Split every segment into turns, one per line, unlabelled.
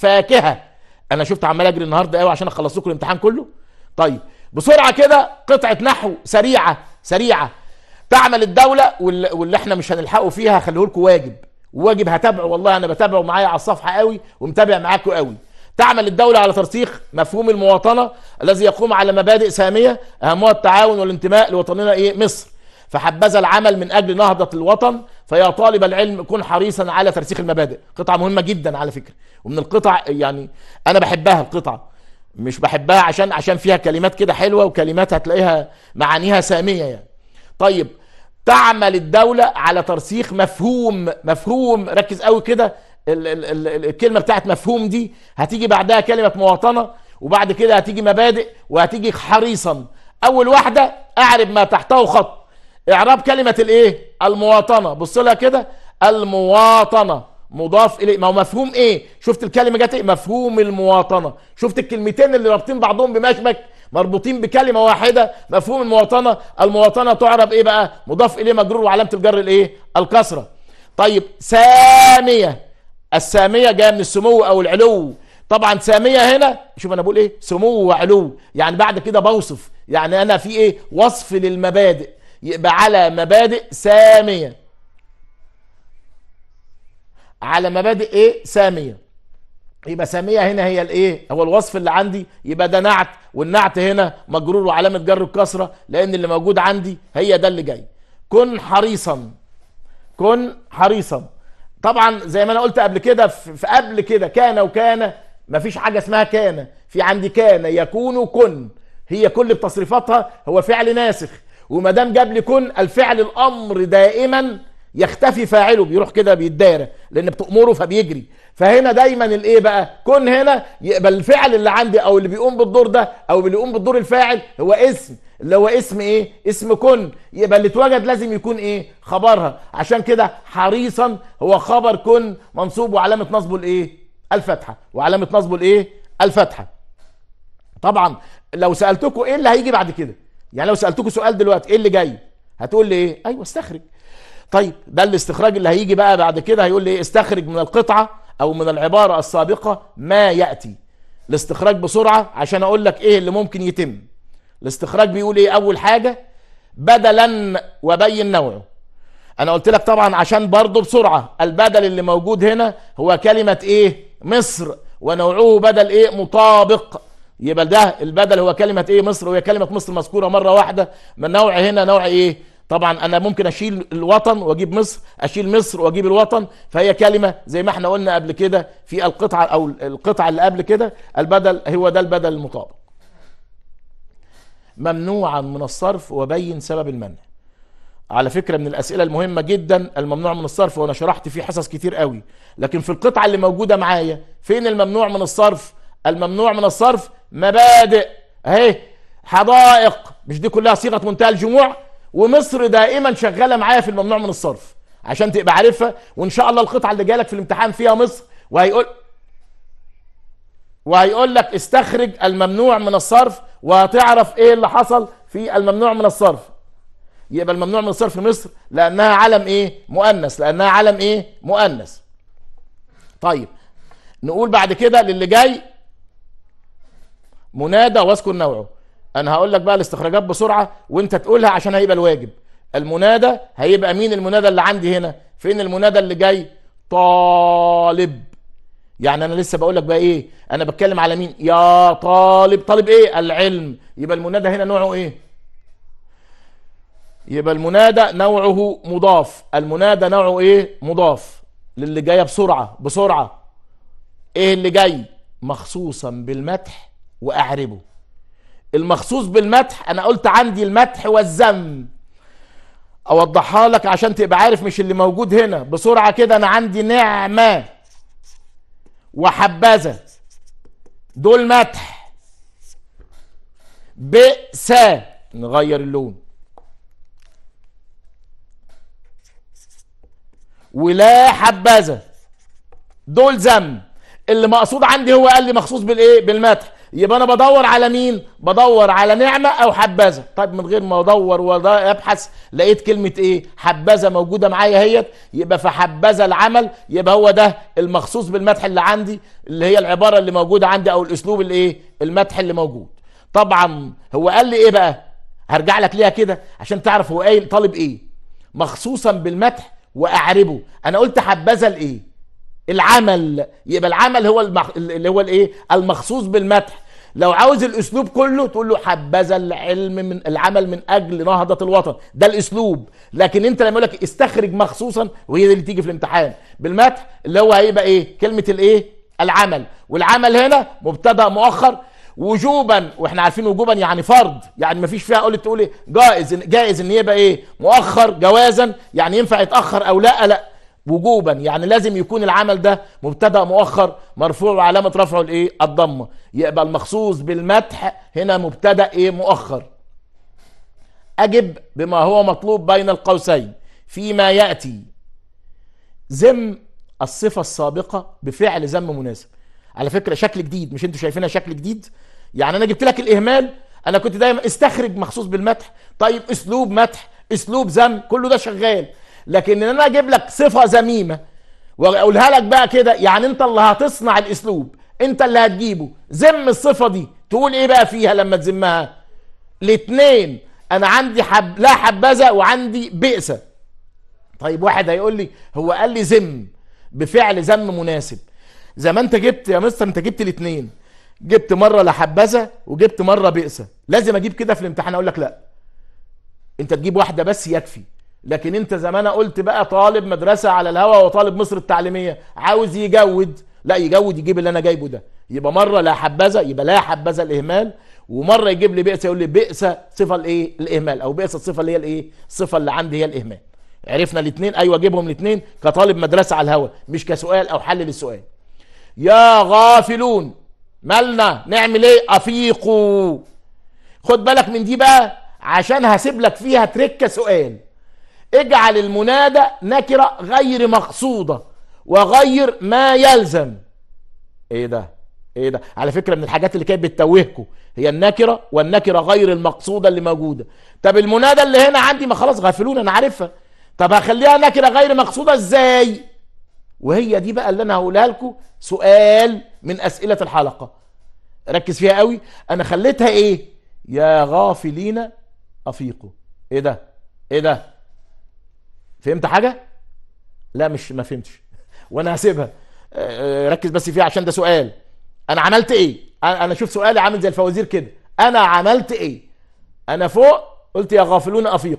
فاكهه انا شفت عمال اجري النهارده قوي عشان اخلص لكم الامتحان كله طيب بسرعه كده قطعه نحو سريعه سريعه تعمل الدوله واللي احنا مش هنلحقه فيها هخليه لكم واجب واجب هتابعه والله انا بتابعه معايا على الصفحه قوي ومتابع معاكم قوي تعمل الدولة على ترسيخ مفهوم المواطنة الذي يقوم على مبادئ سامية أهمها التعاون والانتماء لوطننا إيه مصر فحبذا العمل من أجل نهضة الوطن فيا طالب العلم كن حريصا على ترسيخ المبادئ قطعه مهمه جدا على فكره ومن القطع يعني انا بحبها القطعه مش بحبها عشان عشان فيها كلمات كده حلوه وكلمات هتلاقيها معانيها ساميه يعني طيب تعمل الدوله على ترسيخ مفهوم مفهوم ركز قوي كده الكلمه بتاعت مفهوم دي هتيجي بعدها كلمه مواطنه وبعد كده هتيجي مبادئ وهتيجي حريصا اول واحده أعرف ما تحته خط اعراب كلمه الايه المواطنه بص لها كده المواطنه مضاف اليه ما هو مفهوم ايه شفت الكلمه جت ايه مفهوم المواطنه شفت الكلمتين اللي رابطين بعضهم بمشبك مربوطين بكلمه واحده مفهوم المواطنه المواطنه تعرب ايه بقى مضاف اليه مجرور وعلامه الجر الايه الكسره طيب ساميه الساميه جايه من السمو او العلو طبعا ساميه هنا شوف انا بقول ايه سمو وعلو يعني بعد كده بوصف يعني انا في ايه وصف للمبادئ يبقى على مبادئ ساميه على مبادئ ايه ساميه يبقى ساميه هنا هي الايه هو الوصف اللي عندي يبقى ده نعت والنعت هنا مجرور وعلامه جر الكسره لان اللي موجود عندي هي ده اللي جاي كن حريصا كن حريصا طبعا زي ما انا قلت قبل كده في قبل كده كان وكان مفيش حاجه اسمها كان في عندي كان يكون كن هي كل بتصريفاتها هو فعل ناسخ وما دام جاب لي كن الفعل الامر دائما يختفي فاعله بيروح كده بيتداير لان بتامره فبيجري فهنا دايما الايه بقى كن هنا يبقى الفعل اللي عندي او اللي بيقوم بالدور ده او اللي بيقوم بالدور الفاعل هو اسم اللي هو اسم ايه اسم كن يبقى اللي اتوجد لازم يكون ايه خبرها عشان كده حريصا هو خبر كن منصوب وعلامه نصبه الايه الفتحه وعلامه نصبه الايه الفتحه طبعا لو سالتكم ايه اللي هيجي بعد كده يعني لو سالتكم سؤال دلوقتي ايه اللي جاي هتقول لي ايه ايوه استخرج طيب ده الاستخراج اللي هيجي بقى بعد كده هيقول لي ايه استخرج من القطعه او من العباره السابقه ما ياتي الاستخراج بسرعه عشان اقول لك ايه اللي ممكن يتم الاستخراج بيقول ايه اول حاجه بدلا وبين نوعه انا قلت لك طبعا عشان برضه بسرعه البدل اللي موجود هنا هو كلمه ايه مصر ونوعه بدل ايه مطابق يبقى ده البدل هو كلمه ايه مصر وهي كلمه مصر مذكوره مره واحده من نوع هنا نوع ايه طبعا انا ممكن اشيل الوطن واجيب مصر اشيل مصر واجيب الوطن فهي كلمه زي ما احنا قلنا قبل كده في القطعه او القطعه اللي قبل كده البدل هو ده البدل المطابق ممنوعا من الصرف وبين سبب المنع على فكره من الاسئله المهمه جدا الممنوع من الصرف وانا شرحت فيه حصص كتير قوي لكن في القطعه اللي موجوده معايا فين الممنوع من الصرف الممنوع من الصرف مبادئ اهي حدائق مش دي كلها صيغه منتهى الجموع ومصر دائما شغاله معايا في الممنوع من الصرف عشان تبقى عارفها وان شاء الله القطعه اللي جالك في الامتحان فيها مصر وهيقول وهيقول لك استخرج الممنوع من الصرف وهتعرف ايه اللي حصل في الممنوع من الصرف يبقى الممنوع من الصرف في مصر لانها علم ايه مؤنث لانها علم ايه مؤنث طيب نقول بعد كده للي جاي منادى واذكر نوعه انا هقول لك بقى الاستخراجات بسرعه وانت تقولها عشان هيبقى الواجب المنادى هيبقى مين المنادى اللي عندي هنا فين المنادى اللي جاي طالب يعني انا لسه بقول لك بقى ايه انا بتكلم على مين يا طالب طالب ايه العلم يبقى المنادى هنا نوعه ايه يبقى المنادى نوعه مضاف المنادى نوعه ايه مضاف للي جايه بسرعه بسرعه ايه اللي جاي مخصوصا بالمدح وأعربه المخصوص بالمدح أنا قلت عندي المدح والذم أوضحها لك عشان تبقى عارف مش اللي موجود هنا بسرعة كده أنا عندي نعمة وحبذا دول مدح بئس نغير اللون ولا حبذا دول ذم اللي مقصود عندي هو قال لي مخصوص بالايه بالمدح يبقى انا بدور على مين بدور على نعمه او حبذا طيب من غير ما ادور وابحث لقيت كلمه ايه حبذا موجوده معايا اهيت يبقى فحبذا العمل يبقى هو ده المخصوص بالمدح اللي عندي اللي هي العباره اللي موجوده عندي او الاسلوب الايه المدح اللي موجود طبعا هو قال لي ايه بقى هرجع لك ليها كده عشان تعرف هو قايل طالب ايه مخصوصا بالمدح واعربه انا قلت حبذا لايه العمل يبقى العمل هو المخ... اللي هو الايه المخصوص بالمدح لو عاوز الاسلوب كله تقول له حبذا العلم من العمل من اجل نهضه الوطن ده الاسلوب لكن انت لما يقول لك استخرج مخصوصا وهي اللي تيجي في الامتحان بالمدح اللي هو هيبقى ايه كلمه الايه العمل والعمل هنا مبتدا مؤخر وجوبا واحنا عارفين وجوبا يعني فرض يعني ما فيش فيها قلت تقول إيه؟ جائز جائز ان يبقى ايه مؤخر جوازا يعني ينفع يتاخر او لا لا وجوبا يعني لازم يكون العمل ده مبتدا مؤخر مرفوع وعلامه رفعه الايه الضمه يبقى المخصوص بالمدح هنا مبتدا ايه مؤخر اجب بما هو مطلوب بين القوسين فيما ياتي زم الصفه السابقه بفعل ذم مناسب على فكره شكل جديد مش انتوا شايفينها شكل جديد يعني انا جبت لك الاهمال انا كنت دايما استخرج مخصوص بالمدح طيب اسلوب مدح اسلوب ذم كله ده شغال لكن ان انا اجيب لك صفه ذميمه واقولها لك بقى كده يعني انت اللي هتصنع الاسلوب انت اللي هتجيبه ذم الصفه دي تقول ايه بقى فيها لما تذمها الاثنين انا عندي حب لا حبذا وعندي بئسه طيب واحد هيقول لي هو قال لي ذم بفعل ذم مناسب زي ما انت جبت يا مستر انت جبت الاثنين جبت مره لا حبذا وجبت مره بئسه لازم اجيب كده في الامتحان اقول لك لا انت تجيب واحده بس يكفي لكن انت زمان قلت بقى طالب مدرسه على الهوا وطالب مصر التعليميه عاوز يجود لا يجود يجيب اللي انا جايبه ده يبقى مره لا حبذا يبقى لا حبذا الاهمال ومره يجيب لي بئس يقول لي بئس صفه الايه الاهمال او بئس الصفه اللي هي الايه الصفه اللي عندي هي الاهمال عرفنا الاثنين ايوه اجيبهم الاثنين كطالب مدرسه على الهوا مش كسؤال او حل للسؤال يا غافلون مالنا نعمل ايه افيقوا خد بالك من دي بقى عشان هسيب لك فيها تركه سؤال اجعل المنادى نكرة غير مقصودة وغير ما يلزم ايه ده ايه ده على فكرة من الحاجات اللي كانت بتتوهكم هي النكرة والنكرة غير المقصودة اللي موجودة طب المنادى اللي هنا عندي ما خلاص غافلون انا عارفها طب هخليها نكرة غير مقصودة ازاي وهي دي بقى اللي انا هقولها لكم سؤال من اسئلة الحلقة ركز فيها قوي انا خليتها ايه يا غافلين افيقوا ايه ده ايه ده فهمت حاجه لا مش ما فهمتش وانا هسيبها آه، آه، ركز بس فيها عشان ده سؤال انا عملت ايه انا شوف سؤالي عامل زي الفوازير كده انا عملت ايه انا فوق قلت يا غافلون افيق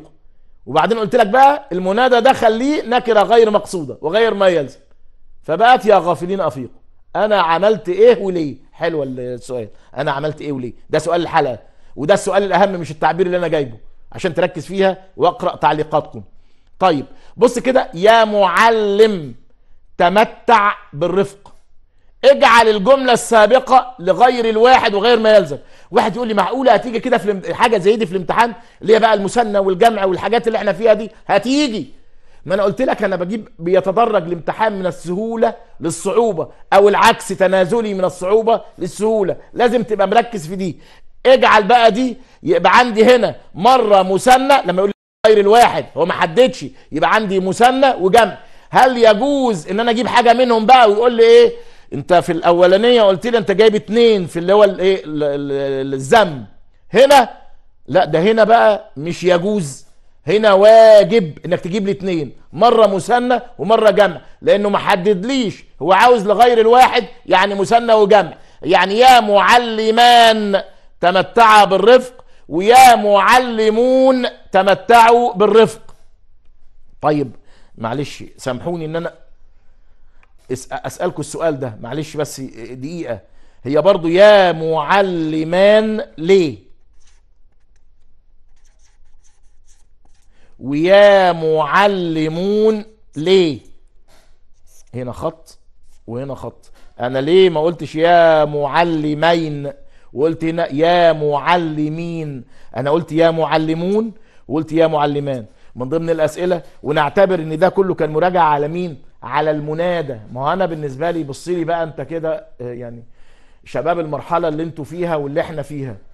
وبعدين قلت لك بقى المنادى ده خليه نكره غير مقصوده وغير ما يلزم فبقت يا غافلين افيق انا عملت ايه وليه حلوه السؤال انا عملت ايه وليه ده سؤال الحلقه وده السؤال الاهم مش التعبير اللي انا جايبه عشان تركز فيها واقرا تعليقاتكم طيب بص كده يا معلم تمتع بالرفق اجعل الجملة السابقة لغير الواحد وغير ما يلزم واحد يقول لي معقولة هتيجي كده في حاجة زي دي في الامتحان اللي هي بقى المثنى والجمع والحاجات اللي احنا فيها دي هتيجي ما انا قلت لك انا بجيب بيتدرج الامتحان من السهوله للصعوبه او العكس تنازلي من الصعوبه للسهوله لازم تبقى مركز في دي اجعل بقى دي يبقى عندي هنا مره مثنى لما يقول غير الواحد هو ما حددش يبقى عندي مثنى وجمع هل يجوز ان انا اجيب حاجه منهم بقى ويقول لي ايه انت في الاولانيه قلت لي انت جايب اتنين في اللي هو الايه الذم هنا لا ده هنا بقى مش يجوز هنا واجب انك تجيب لي اتنين مره مثنى ومره جمع لانه ما حددليش هو عاوز لغير الواحد يعني مثنى وجمع يعني يا معلمان تمتعا بالرفق ويا معلمون تمتعوا بالرفق طيب معلش سامحوني ان انا اسالكم السؤال ده معلش بس دقيقه هي برضو يا معلمان ليه ويا معلمون ليه هنا خط وهنا خط انا ليه ما قلتش يا معلمين وقلت هنا يا معلمين انا قلت يا معلمون وقلت يا معلمان من ضمن الاسئله ونعتبر ان ده كله كان مراجعه على مين على المنادى ما هو انا بالنسبه لي بص لي بقى انت كده آه، يعني شباب المرحله اللي انتوا فيها واللي احنا فيها